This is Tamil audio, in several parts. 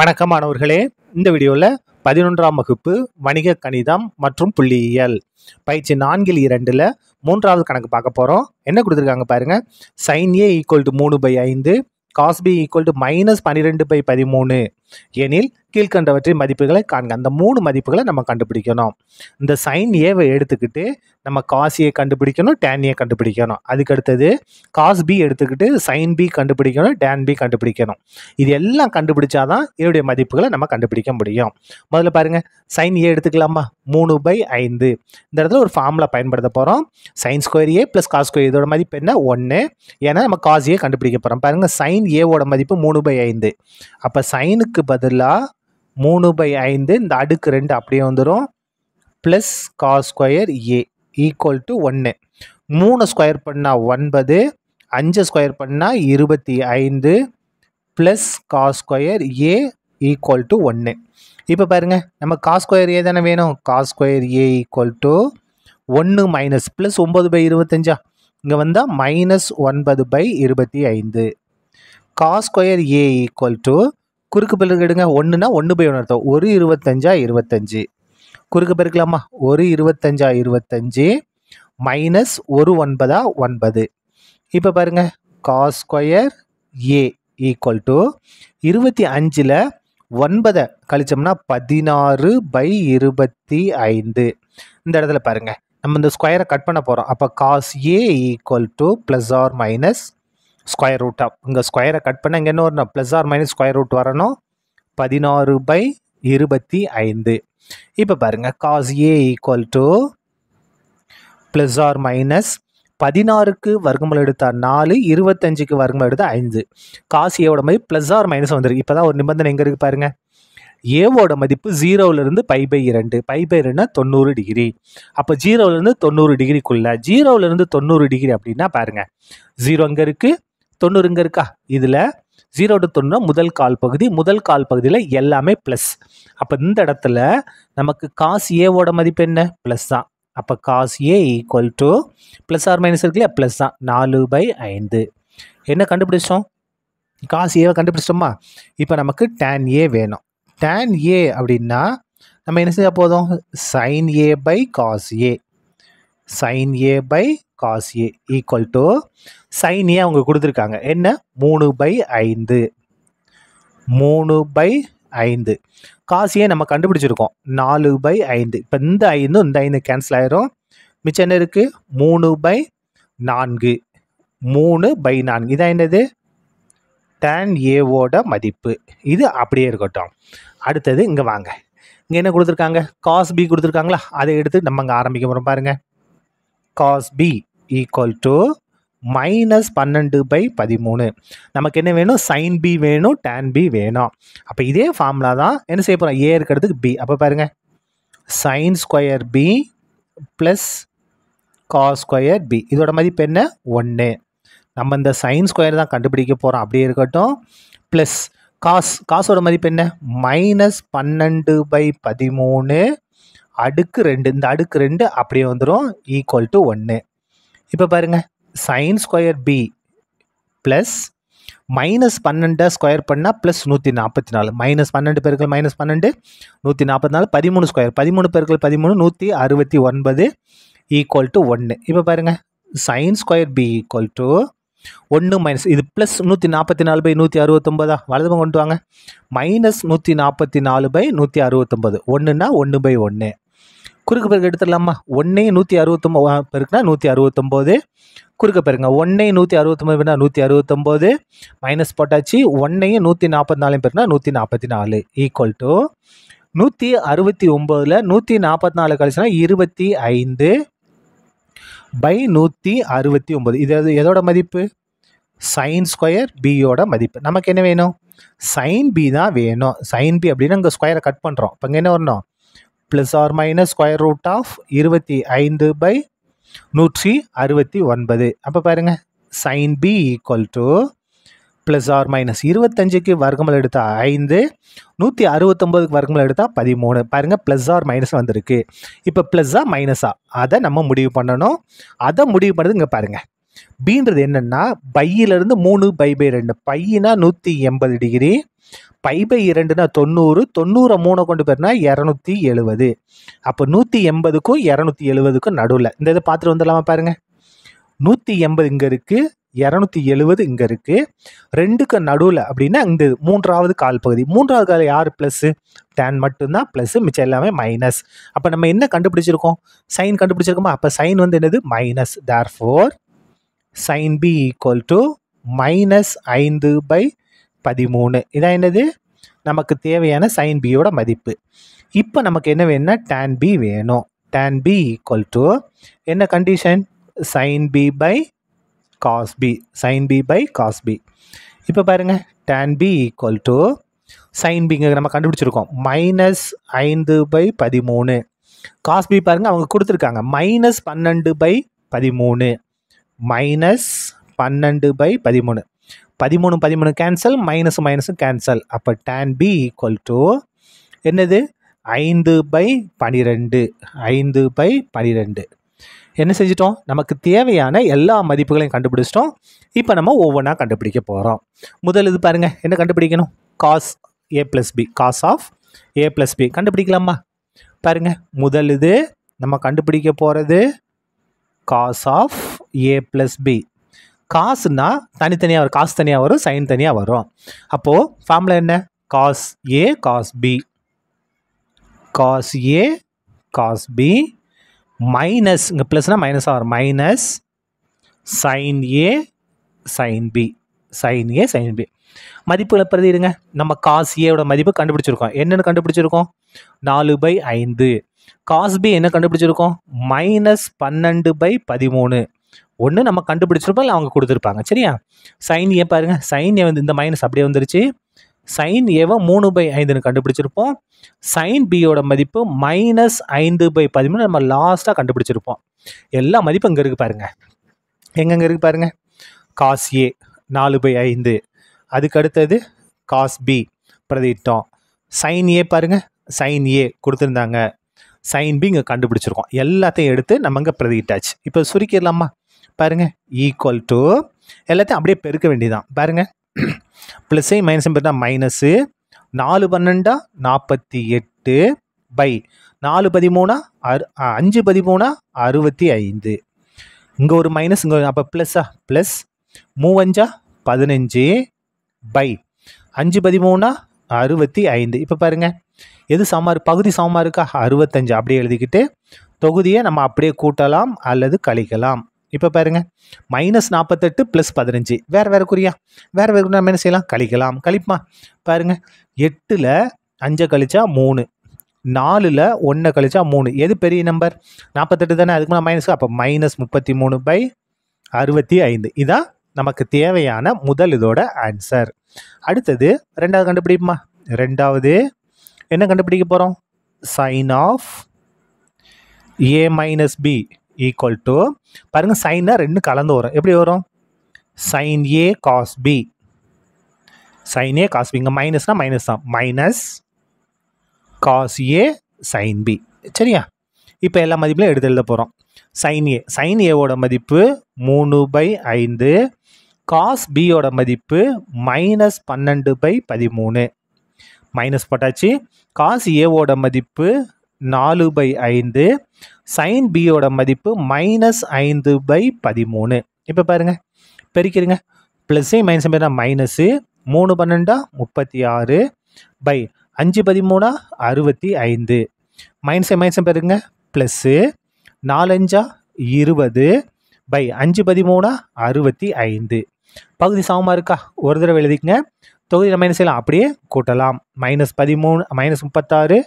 வணக்கம் மாணவர்களே இந்த வீடியோவில் பதினொன்றாம் வகுப்பு வணிக கணிதம் மற்றும் புள்ளியியல் பயிற்சி நான்கில் இரண்டில் மூன்றாவது கணக்கு பார்க்க போகிறோம் என்ன கொடுத்துருக்காங்க பாருங்கள் சைன் ஏ ஈக்குவல் டு மூணு பை ஐந்து காஸ்பி ஈக்குவல் டு மைனஸ் பன்னிரெண்டு பை பதிமூணு எனில் கீழ்கண்டவற்றின் மதிப்புகளை காண்க அந்த மூணு மதிப்புகளை நம்ம கண்டுபிடிக்கணும் இந்த சைன் ஏவை எடுத்துக்கிட்டு நம்ம காசியை கண்டுபிடிக்கணும் டேனியை கண்டுபிடிக்கணும் அதுக்கடுத்தது காஸ் பி எடுத்துக்கிட்டு சைன் பி கண்டுபிடிக்கணும் டேன் பி கண்டுபிடிக்கணும் இது எல்லாம் கண்டுபிடிச்சாதான் இதனுடைய மதிப்புகளை நம்ம கண்டுபிடிக்க முடியும் முதல்ல பாருங்கள் சைன் ஏ எடுத்துக்கலாமா மூணு பை ஐந்து இந்த இடத்துல ஒரு ஃபார்முலா பயன்படுத்த போகிறோம் sine square A plus cos square இதோட மதிப்பு என்ன ஒன்று ஏன்னா நம்ம காசியை கண்டுபிடிக்க போகிறோம் பாருங்கள் சைன் ஏவோட மதிப்பு மூணு பை ஐந்து அப்போ சைனுக்கு ரெண்டுக்கு பதிலாக மூணு பை ஐந்து இந்த அடுக்கு ரெண்டு அப்படியே வந்துடும் ப்ளஸ் கா ஸ்கொயர் ஏ ஈக்குவல் டு ஒன்று மூணு ஸ்கொயர் பண்ணால் ஒன்பது அஞ்சு ஸ்கொயர் பண்ணால் இருபத்தி ஐந்து ப்ளஸ் கா ஸ்கொயர் ஏ ஈக்குவல் டு ஒன்று இப்போ பாருங்கள் நம்ம கா ஸ்கொயர் ஏ தானே வேணும் கா ஸ்கொயர் ஏ ஈக்குவல் டு ஒன்று மைனஸ் ப்ளஸ் ஒம்பது பை இருபத்தஞ்சா இங்கே வந்தால் மைனஸ் ஒன்பது பை இருபத்தி ஐந்து கா ஸ்கொயர் ஏ ஈக்குவல் டு குறுக்கு பெருக்கு எடுங்க ஒன்றுனா ஒன்று பை ஒன்று அர்த்தம் ஒரு இருபத்தஞ்சா இருபத்தஞ்சி குறுக்கு பெருக்கலாமா ஒரு இருபத்தஞ்சா இருபத்தஞ்சி மைனஸ் ஒரு ஒன்பதா ஒன்பது இப்போ பாருங்கள் cos square A equal to இருபத்தி அஞ்சில் ஒன்பதை கழிச்சோம்னா பதினாறு பை இருபத்தி ஐந்து இந்த இடத்துல பாருங்கள் நம்ம இந்த ஸ்கொயரை கட் பண்ண போகிறோம் அப்போ cos A equal to plus or minus square ரூட்டாக இங்கே ஸ்கொயரை கட் பண்ணால் இங்கே என்ன வரணும் plus or minus square root வரணும் பதினாறு பை இருபத்தி ஐந்து இப்போ பாருங்கள் cos A equal to plus or minus பதினாறுக்கு வர்க்கமல் எடுத்தால் நாலு இருபத்தஞ்சுக்கு வர்க்கமல் எடுத்தால் ஐந்து காசு ஏவோட மதிப்பு ப்ளஸ் ஆர் மைனஸ் வந்துருக்கு இப்போ தான் ஒரு நிபந்தனை எங்கே இருக்குது பாருங்கள் ஏவோட மதிப்பு ஜீரோவிலேருந்து பை பை இரண்டு பை பை ரெண்டுனா தொண்ணூறு டிகிரி அப்போ ஜீரோவிலேருந்து தொண்ணூறு டிகிரிக்குள்ளே ஜீரோவிலேருந்து தொண்ணூறு டிகிரி அப்படின்னா பாருங்கள் ஜீரோ அங்கே இருக்குது தொண்ணூறு இங்கே இருக்கா இதில் ஜீரோ டு தொண்ணூறு முதல் கால் பகுதி முதல் கால் பகுதியில் எல்லாமே ப்ளஸ் அப்போ இந்த இடத்துல நமக்கு காசு ஏவோட மதிப்பு என்ன ப்ளஸ் தான் அப்போ cos A equal to plus or minus இல்லையா ப்ளஸ் தான் நாலு பை ஐந்து என்ன கண்டுபிடிச்சோம் காசு ஏவை கண்டுபிடிச்சிட்டோமா இப்போ நமக்கு டேன் ஏ வேணும் டேன் ஏ அப்படின்னா நம்ம என்ன செஞ்சால் போதும் sine A by cos A sine A by cos A equal to sine A அவங்க கொடுத்துருக்காங்க என்ன மூணு பை ஐந்து மூணு பை ஐந்து காசியை நம்ம கண்டுபிடிச்சிருக்கோம் நாலு பை ஐந்து இப்போ இந்த ஐந்து இந்த ஐந்து கேன்சல் ஆயிரும் மிச்சம் என்ன இருக்கு மூணு பை நான்கு மூணு பை நான்கு இதான் என்னது டேன் ஏவோட மதிப்பு இது அப்படியே இருக்கட்டும் அடுத்தது இங்கே வாங்க இங்கே என்ன கொடுத்துருக்காங்க காஸ் பி கொடுத்துருக்காங்களா அதை எடுத்து நம்ம அங்கே ஆரம்பிக்க போகிறோம் பாருங்கள் cos B equal to minus பன்னெண்டு பை பதிமூணு நமக்கு என்ன வேணும் சைன் பி வேணும் டேன் பி வேணும் அப்போ இதே ஃபார்முலா தான் என்ன செய்ய போகிறோம் ஏ இருக்கிறதுக்கு பி அப்போ பாருங்கள் sine square B plus cos square B இதோட மதிப்பு என்ன ஒன்று நம்ம இந்த சைன் ஸ்கொயர் தான் கண்டுபிடிக்க போகிறோம் அப்படியே இருக்கட்டும் ப்ளஸ் காஸ் காசோட மதிப்பு என்ன மைனஸ் பன்னெண்டு பை பதிமூணு அடுக்கு ரெண்டு இந்த அடுக்கு ரெண்டு அப்படியே வந்துடும் ஈக்குவல் டு ஒன்று இப்போ பாருங்கள் sine square B plus minus பன்னெண்டை ஸ்கொயர் பண்ணால் ப்ளஸ் நூற்றி நாற்பத்தி நாலு மைனஸ் பன்னெண்டு பேர்கள் மைனஸ் பன்னெண்டு நூற்றி நாற்பத்தி நாலு பதிமூணு ஸ்கொயர் பதிமூணு பேர்கள் பதிமூணு நூற்றி அறுபத்தி ஒன்பது ஈக்குவல் டு ஒன்று இப்போ பாருங்கள் sine square B equal to ஒன்று மைனஸ் இது ப்ளஸ் நூற்றி நாற்பத்தி நாலு பை நூற்றி அறுபத்தொம்பதா வலதுபம் கொண்டு வாங்க மைனஸ் நூற்றி நாற்பத்தி நாலு பை நூற்றி அறுபத்தொம்பது ஒன்றுனா ஒன்று பை ஒன்று குறுக்கு பெருக்கு எடுத்துடலாமா ஒன்றே நூற்றி அறுபத்தொம்பது பெருக்குனா நூற்றி அறுபத்தொம்போது குறுக்க பெருங்க ஒன்றையும் நூற்றி அறுபத்தொம்பதுனா நூற்றி அறுபத்தொம்போது மைனஸ் போட்டாச்சு ஒன்றையும் நூற்றி நாற்பத்தி நாலையும் பெருக்குனா நூற்றி நாற்பத்தி நாலு ஈக்குவல் டு நூற்றி அறுபத்தி ஒம்போதில் நூற்றி நாற்பத்தி நாலு கழிச்சுனா இருபத்தி ஐந்து பை நூற்றி அறுபத்தி ஒம்பது இது எதோட மதிப்பு சைன் ஸ்கொயர் பியோட மதிப்பு நமக்கு என்ன வேணும் சைன் பி தான் வேணும் சைன் பி அப்படின்னு அங்கே ஸ்கொயரை கட் பண்ணுறோம் இப்போ இங்கே என்ன வரணும் plus or minus square root of இருபத்தி ஐந்து பை நூற்றி அறுபத்தி ஒன்பது அப்போ பாருங்கள் sine B equal to plus or minus இருபத்தஞ்சுக்கு வர்க்கமல் எடுத்தால் ஐந்து நூற்றி அறுபத்தொம்போதுக்கு வர்க்கமல் எடுத்தால் பதிமூணு பாருங்கள் ப்ளஸ் ஆர் மைனஸ் வந்திருக்கு இப்போ ப்ளஸ்ஸா மைனஸாக அதை நம்ம முடிவு பண்ணணும் அதை முடிவு பண்ணுறது இங்கே பாருங்கள் பீன்றது என்னென்னா பையிலேருந்து மூணு பை பை ரெண்டு பையினா நூற்றி எண்பது டிகிரி பை பை இரண்டுனா தொண்ணூறு தொண்ணூறை மூணை கொண்டு போயிருந்தா இரநூத்தி எழுபது அப்போ நூற்றி எண்பதுக்கும் இரநூத்தி எழுபதுக்கும் நடுவில் இந்த இதை பார்த்துட்டு வந்துடலாமா பாருங்கள் நூற்றி எண்பது இங்கே இருக்குது இரநூத்தி எழுபது இங்கே இருக்குது ரெண்டுக்கு நடுவில் அப்படின்னா இந்த மூன்றாவது கால் பகுதி மூன்றாவது கால் யார் ப்ளஸ்ஸு டேன் மட்டும்தான் ப்ளஸ்ஸு மிச்சம் எல்லாமே மைனஸ் அப்போ நம்ம என்ன கண்டுபிடிச்சிருக்கோம் சைன் கண்டுபிடிச்சிருக்கோமா அப்போ சைன் வந்து என்னது minus therefore sine B equal to minus ஐந்து பை பதிமூணு இதான் என்னது நமக்கு தேவையான சைன் பியோட மதிப்பு இப்போ நமக்கு என்ன வேணும்னா டேன் பி வேணும் டேன் பி ஈக்குவல் டு என்ன condition sine B by cos B sine B by cos B இப்போ பாருங்கள் tan B equal to sine பிங்க நம்ம கண்டுபிடிச்சிருக்கோம் மைனஸ் ஐந்து பை பதிமூணு காஸ் பி பாருங்கள் அவங்க கொடுத்துருக்காங்க மைனஸ் பன்னெண்டு பை பதிமூணு மைனஸ் பன்னெண்டு பை பதிமூணு பதிமூணு பதிமூணு கேன்சல் மைனஸ் மைனஸும் கேன்சல் அப்போ டேன் பி ஈக்குவல் டு என்னது ஐந்து பை பனிரெண்டு ஐந்து பை பனிரெண்டு என்ன செஞ்சிட்டோம் நமக்கு தேவையான எல்லா மதிப்புகளையும் கண்டுபிடிச்சிட்டோம் இப்போ நம்ம ஒவ்வொன்றா கண்டுபிடிக்க போகிறோம் முதல் இது பாருங்கள் என்ன கண்டுபிடிக்கணும் cos A plus B cos of A plus B கண்டுபிடிக்கலாமா பாருங்கள் முதல் இது நம்ம கண்டுபிடிக்க போகிறது cos of A plus B காசுனா தனித்தனியாக வரும் காசு தனியாக வரும் சைன் தனியாக வரும் அப்போது ஃபார்முலா என்ன cos A cos B cos A cos B minus இங்கே ப்ளஸ்னால் மைனஸாக வரும் minus sine A sine B sine A sine B மதிப்புகளை பிரதிடுங்க நம்ம காஸ் ஏவோட மதிப்பு கண்டுபிடிச்சிருக்கோம் என்னென்னு கண்டுபிடிச்சிருக்கோம் நாலு பை ஐந்து காஸ் பி என்ன கண்டுபிடிச்சிருக்கோம் மைனஸ் பன்னெண்டு பை பதிமூணு ஒன்று நம்ம கண்டுபிடிச்சிருப்போம் இல்லை அவங்க கொடுத்துருப்பாங்க சரியா சைன் ஏ பாருங்கள் சைன் ஏ வந்து இந்த மைனஸ் அப்படியே வந்துருச்சு சைன் ஏவை மூணு பை ஐந்துன்னு கண்டுபிடிச்சிருப்போம் சைன் பியோட மதிப்பு மைனஸ் ஐந்து பை பதிமூணு நம்ம லாஸ்ட்டாக கண்டுபிடிச்சிருப்போம் எல்லா மதிப்பும் இங்கே இருக்குது பாருங்கள் எங்கெங்கே இருக்குது பாருங்கள் காஸ் ஏ நாலு பை ஐந்து அதுக்கு அடுத்தது காஸ் பி பிரதிட்டோம் சைன் ஏ பாருங்கள் சைன் ஏ கொடுத்துருந்தாங்க சைன் பி இங்கே கண்டுபிடிச்சிருக்கோம் எல்லாத்தையும் எடுத்து நம்ம இங்கே பிரதிட்டாச்சு இப்போ சுருக்கிடலாமா பாருங்கள் ஈக்குவல் டு எல்லாத்தையும் அப்படியே பெருக்க வேண்டியதான் பாருங்கள் ப்ளஸ்ஸையும் மைனஸையும் பார்த்தா மைனஸு நாலு பன்னெண்டா நாற்பத்தி எட்டு பை நாலு பதிமூணா அறு அஞ்சு பதிமூணா அறுபத்தி ஐந்து இங்கே ஒரு மைனஸ் இங்கே அப்போ ப்ளஸ்ஸா ப்ளஸ் மூவஞ்சா பதினஞ்சு பை அஞ்சு பதிமூணா அறுபத்தி ஐந்து இப்போ பாருங்கள் எது சமமாக பகுதி சமமாக இருக்கா அறுபத்தஞ்சு அப்படியே எழுதிக்கிட்டு தொகுதியை நம்ம அப்படியே கூட்டலாம் அல்லது கழிக்கலாம் இப்போ பாருங்க மைனஸ் நாற்பத்தெட்டு ப்ளஸ் பதினஞ்சு வேறு வேறு குறியா வேறு வேறு குறியா நம்ம என்ன செய்யலாம் கழிக்கலாம் கழிப்பா பாருங்க எட்டில் அஞ்சை கழிச்சா மூணு நாலில் ஒன்றை கழிச்சா மூணு எது பெரிய நம்பர் நாற்பத்தெட்டு தானே அதுக்கு மேலே மைனஸ் அப்போ மைனஸ் முப்பத்தி மூணு பை அறுபத்தி ஐந்து இதான் நமக்கு தேவையான முதல் இதோட ஆன்சர் அடுத்தது ரெண்டாவது கண்டுபிடிப்போமா ரெண்டாவது என்ன கண்டுபிடிக்க போகிறோம் sine of A minus B equal to பாருங்கள் சைனை ரெண்டு கலந்து வரும் எப்படி வரும் sine A cos B sine A cos B இங்கே மைனஸ்னால் மைனஸ் தான் minus cos A sine B சரியா இப்போ எல்லா மதிப்புலையும் எடுத்து எழுத போகிறோம் சைன் ஏ சைன் ஏவோட மதிப்பு மூணு பை ஐந்து காஸ் பியோட மதிப்பு மைனஸ் பன்னெண்டு பை பதிமூணு மைனஸ் போட்டாச்சு காஸ் ஏவோட மதிப்பு நாலு பை ஐந்து சைன் பியோட மதிப்பு மைனஸ் ஐந்து பை பதிமூணு இப்போ பாருங்கள் பெருக்கிறீங்க ப்ளஸ்ஸு மைனஸ் பேர் மைனஸு மூணு பன்னெண்டா முப்பத்தி ஆறு பை அஞ்சு பதிமூணா அறுபத்தி ஐந்து மைனஸ் மைனஸ் பேருங்க ப்ளஸ்ஸு நாலஞ்சா இருபது பை அஞ்சு பதிமூணா அறுபத்தி ஐந்து பகுதி சமமாக இருக்கா ஒரு தடவை எழுதிக்கங்க தொகுதியில் மைனஸ் எல்லாம் அப்படியே கூட்டலாம் மைனஸ் பதிமூணு மைனஸ் முப்பத்தாறு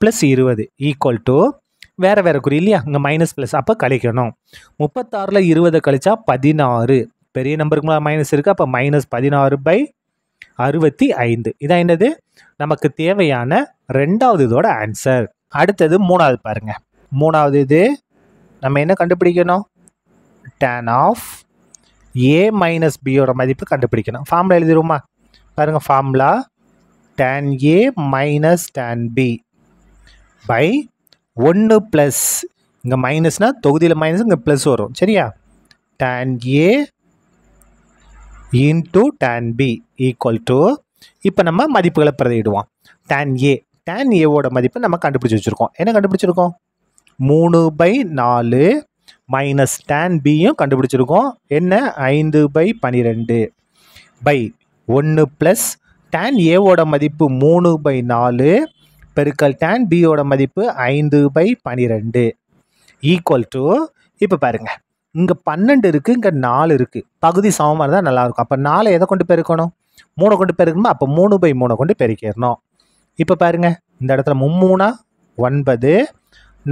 ப்ளஸ் இருபது ஈக்குவல் டு வேறு வேறு குறி இல்லையா இங்கே மைனஸ் ப்ளஸ் அப்போ கழிக்கணும் முப்பத்தாறில் இருபதை கழிச்சா பதினாறு பெரிய நம்பருக்கு மேலே மைனஸ் இருக்குது அப்போ மைனஸ் பதினாறு பை அறுபத்தி ஐந்து இதான் என்னது நமக்கு தேவையான ரெண்டாவது இதோட ஆன்சர் அடுத்தது மூணாவது பாருங்க மூணாவது இது நம்ம என்ன கண்டுபிடிக்கணும் டேன் ஆஃப் ஏ மைனஸ் பியோட மதிப்பு கண்டுபிடிக்கணும் ஃபார்முலா எழுதிடுவோமா பாருங்கள் formula tan A minus tan B by ஒன்று ப்ளஸ் இங்கே மைனஸ்னால் தொகுதியில் மைனஸ் இங்கே ப்ளஸ் வரும் சரியா tan A into tan B equal to இப்போ நம்ம மதிப்புகளை பிரதிடுவோம் டேன் ஏ டேன் ஏவோட மதிப்பு நம்ம கண்டுபிடிச்சி வச்சுருக்கோம் என்ன கண்டுபிடிச்சிருக்கோம் மூணு பை நாலு மைனஸ் டேன் பியும் கண்டுபிடிச்சிருக்கோம் என்ன ஐந்து பை பன்னிரெண்டு பை ஒன்று ப்ளஸ் டேன் ஏவோட மதிப்பு மூணு பை நாலு பெருக்கல் டேன் பியோட மதிப்பு ஐந்து பை பனிரெண்டு ஈக்குவல் டு இப்போ பாருங்கள் இங்கே பன்னெண்டு இருக்குது இங்கே நாலு இருக்குது பகுதி சமமாக இருந்தால் நல்லாயிருக்கும் அப்போ நாலு எதை கொண்டு பெருக்கணும் மூணை கொண்டு பெருக்கணுமா அப்போ மூணு பை மூணை கொண்டு பெருக்கிடணும் இப்போ பாருங்கள் இந்த இடத்துல மும்மூணா ஒன்பது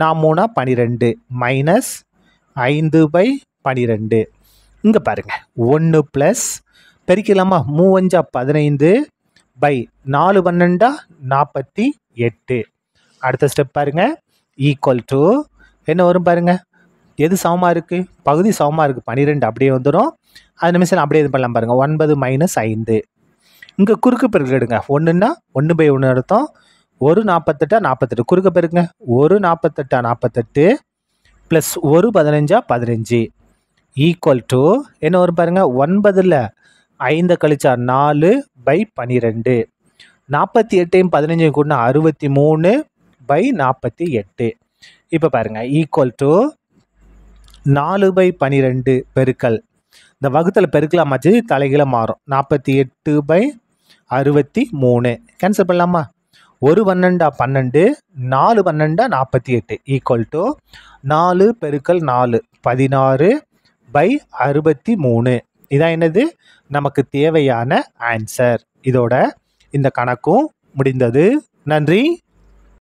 நான் மூணா பனிரெண்டு மைனஸ் ஐந்து பை பனிரெண்டு இங்கே பாருங்கள் ஒன்று ப்ளஸ் பெருக்கலாமா மூவஞ்சா பதினைந்து பை நாலு பன்னெண்டா நாற்பத்தி எட்டு அடுத்த ஸ்டெப் பாருங்கள் ஈக்குவல் டு என்ன வரும் பாருங்கள் எது சமமாக இருக்குது பகுதி சமமாக இருக்குது பன்னிரெண்டு அப்படியே வந்துடும் அது நிமிஷம் அப்படியே இது பண்ணலாம் பாருங்கள் ஒன்பது மைனஸ் ஐந்து இங்கே குறுக்கு பெருக்கு எடுங்க ஒன்றுன்னா ஒன்று பை ஒன்று அர்த்தம் ஒரு நாற்பத்தெட்டா நாற்பத்தெட்டு குறுக்க பெருங்க ஒரு நாற்பத்தெட்டா நாற்பத்தெட்டு ப்ளஸ் ஒரு பதினஞ்சா பதினஞ்சு ஈக்குவல் டு என்ன வரும் பாருங்கள் ஒன்பதில் ஐந்து கழிச்சா நாலு பை பனிரெண்டு நாற்பத்தி எட்டையும் பதினஞ்சையும் கூட்டினா அறுபத்தி மூணு பை நாற்பத்தி எட்டு இப்போ பாருங்கள் ஈக்குவல் டு நாலு பை பனிரெண்டு பெருக்கல் இந்த வகுத்தில் பெருக்கலாம் மாச்சு தலைகீழே மாறும் நாற்பத்தி எட்டு பை அறுபத்தி மூணு கேன்சல் பண்ணலாமா ஒரு பன்னெண்டா பன்னெண்டு நாலு பன்னெண்டா நாற்பத்தி எட்டு ஈக்குவல் டு நாலு பெருக்கல் நாலு பதினாறு பை அறுபத்தி மூணு இதான் என்னது நமக்கு தேவையான ஆன்சர் இதோட இந்த கணக்கும் முடிந்தது நன்றி